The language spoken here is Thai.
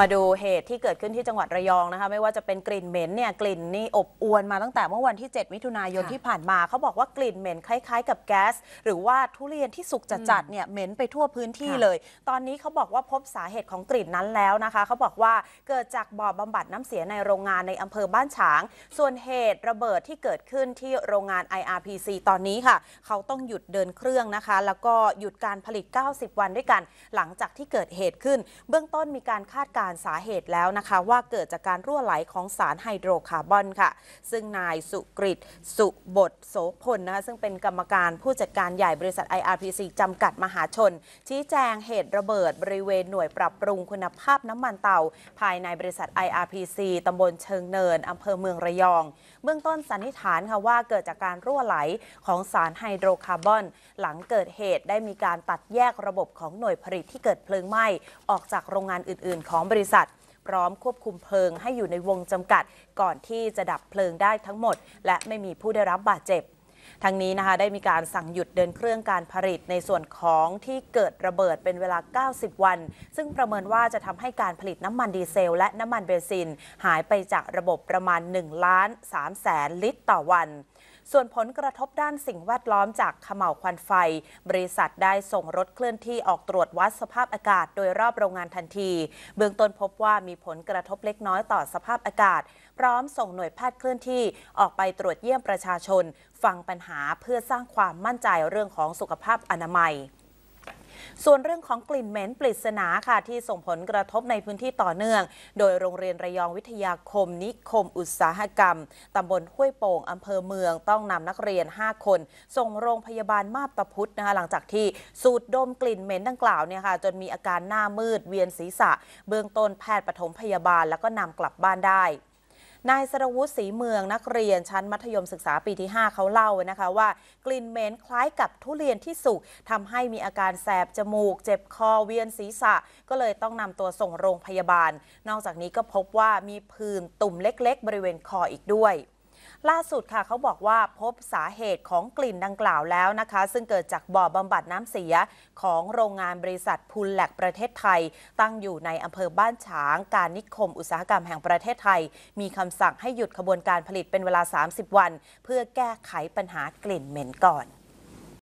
มาดูเหตุที่เกิดขึ้นที่จังหวัดระยองนะคะ ไม่ว่าจะเป็นกลิ่นเหม็นเนี่ยกลิ่นนี่อบอวนมาตั้งแต่เมื่อวันที่ 7 มิถุนายนที่ผ่านมาเขาบอกว่ากลิ่นเหม็นคล้ายๆกับแก๊สหรือว่าทุเรียนที่สุกจัดๆเนี่ยเหม็นไปทั่วพื้นที่เลย ตอนนี้เขาบอกว่าพบสาเหตุของกลิ่นนั้นแล้วนะคะเขาบอกว่าเกิดจากบ่อบำบัดน้ำเสียในโรงงานในอำเภอบ้านฉาง ส่วนเหตุระเบิดที่เกิดขึ้นที่โรงงาน IRPC ตอนนี้ค่ะเขาต้องหยุดเดินเครื่องนะคะ แล้วก็หยุดการผลิต 90 วันด้วยกัน หลังจากที่เกิดเหตุขึ้น เบื้องต้นมีการคาดการการสาเหตุแล้วนะคะว่าเกิดจากการรั่วไหลของสารไฮโดรคาร์บอนค่ะ ซึ่งนายสุกฤต สุบทโสพลนะคะซึ่งเป็นกรรมการผู้จัดการใหญ่บริษัท IRPC จำกัดมหาชน ชี้แจงเหตุระเบิดบริเวณหน่วยปรับปรุงคุณภาพน้ำมันเตา ภายในบริษัท IRPC ตำบลเชิงเนิน อำเภอเมืองระยองเบื้องต้นสันนิษฐานค่ะว่าเกิดจากการรั่วไหลของสารไฮโดรคาร์บอนหลังเกิดเหตุได้มีการตัดแยกระบบของหน่วยผลิตที่เกิดเพลิงไหม้ออกจากโรงงานอื่น ๆ ของบริษัทพร้อมควบคุมเพลิงให้อยู่ในวงจำกัดก่อนที่จะดับเพลิงได้ทั้งหมดและไม่มีผู้ได้รับบาดเจ็บทางนี้นะคะได้มีการสั่งหยุดเดินเครื่องการผลิตในส่วนของที่เกิดระเบิดเป็นเวลา 90 วัน ซึ่งประเมินว่าจะทำให้การผลิตน้ำมันดีเซลและน้ำมันเบนซินหายไปจากระบบประมาณ1ล้าน3แสนลิตร ต่อวันส่วนผลกระทบด้านสิ่งแวดล้อมจากขม่าวควันไฟ บริษัทได้ส่งรถเคลื่อนที่ออกตรวจวัดสภาพอากาศโดยรอบโรงงานทันที เบื้องต้นพบว่ามีผลกระทบเล็กน้อยต่อสภาพอากาศ พร้อมส่งหน่วยแพทย์เคลื่อนที่ ออกไปตรวจเยี่ยมประชาชน ฟังปัญหาเพื่อสร้างความมั่นใจเรื่องของสุขภาพอนามัยส่วนเรื่องของกลิ่นเหม็นปริศนาค่ะที่ส่งผลกระทบในพื้นที่ต่อเนื่อง โดยโรงเรียนระยองวิทยาคมนิคมอุตสาหกรรม ตำบลห้วยโป่งอำเภอเมืองต้องนำนักเรียน 5 คนส่งโรงพยาบาลมาบตาพุธนะคะหลังจากที่สูดดมกลิ่นเหม็นดังกล่าวเนี่ยค่ะจนมีอาการหน้ามืด เวียนศีรษะ เบื้องต้นแพทย์ปฐมพยาบาลแล้วก็นำกลับบ้านได้นายสรวุฒิศรีเมืองนักเรียนชั้นมัธยมศึกษาปีที่ 5 เขาเล่านะคะว่ากลิ่นเหม็นคล้ายกับทุเรียนที่สุกทำให้มีอาการแสบจมูกเจ็บคอเวียนศีรษะ ก็เลยต้องนำตัวส่งโรงพยาบาล นอกจากนี้ก็พบว่ามีผื่นตุ่มเล็กๆบริเวณคออีกด้วยล่าสุดค่ะเขาบอกว่าพบสาเหตุของกลิ่นดังกล่าวแล้วนะคะ ซึ่งเกิดจากบ่อบำบัดน้ำเสียของโรงงานบริษัทพูลแลกประเทศไทย ตั้งอยู่ในอำเภอบ้านฉางการนิคมอุตสาหกรรมแห่งประเทศไทย มีคำสั่งให้หยุดขบวนการผลิตเป็นเวลา 30 วัน เพื่อแก้ไขปัญหากลิ่นเหม็นก่อน